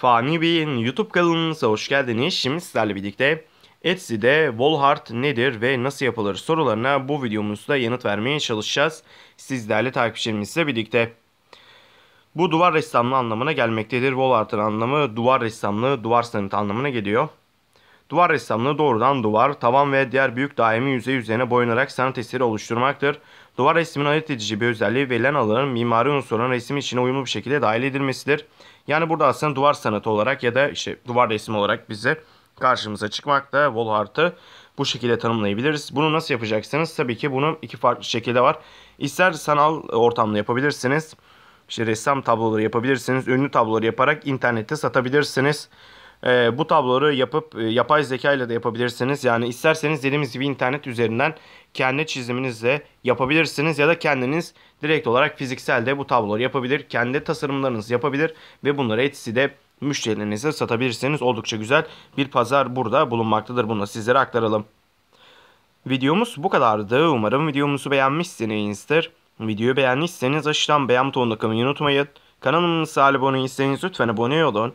Fani Bey'in YouTube kanalımıza hoş geldiniz. Şimdi sizlerle birlikte Etsy'de wall nedir ve nasıl yapılır sorularına bu videomuzda yanıt vermeye çalışacağız. Sizlerle takipçilerimizle birlikte. Bu duvar ressamlığı anlamına gelmektedir. Wall anlamı duvar ressamlığı, duvar sanatı anlamına geliyor. Duvar ressamlığı doğrudan duvar, tavan ve diğer büyük daimi yüzey üzerine boyunarak sanat eseri oluşturmaktır. Duvar resminin ayırt edici bir özelliği verilen alanın mimari unsurların resim içine uyumlu bir şekilde dahil edilmesidir. Yani burada aslında duvar sanatı olarak ya da işte duvar resmi olarak bize karşımıza çıkmakta. Wall Art'ı bu şekilde tanımlayabiliriz. Bunu nasıl yapacaksınız? Tabii ki bunu iki farklı şekilde var. İster sanal ortamda yapabilirsiniz. İşte ressam tabloları yapabilirsiniz. Ünlü tabloları yaparak internette satabilirsiniz. E, bu tabloları yapıp e, yapay zeka ile de yapabilirsiniz. Yani isterseniz dediğimiz gibi internet üzerinden kendi çiziminizle yapabilirsiniz ya da kendiniz direkt olarak fizikselde bu tabloları yapabilir. Kendi tasarımlarınızı yapabilir ve bunları Etsy'de müşterilerinize satabilirsiniz. Oldukça güzel bir pazar burada bulunmaktadır. Bunu sizlere aktaralım. Videomuz bu kadardı. Umarım videomuzu beğenmişsinizdir. Videoyu beğendiyseniz aşağıdan beğen butonuna kalmayı unutmayın. Kanalımıza abone değilseniz lütfen abone olun.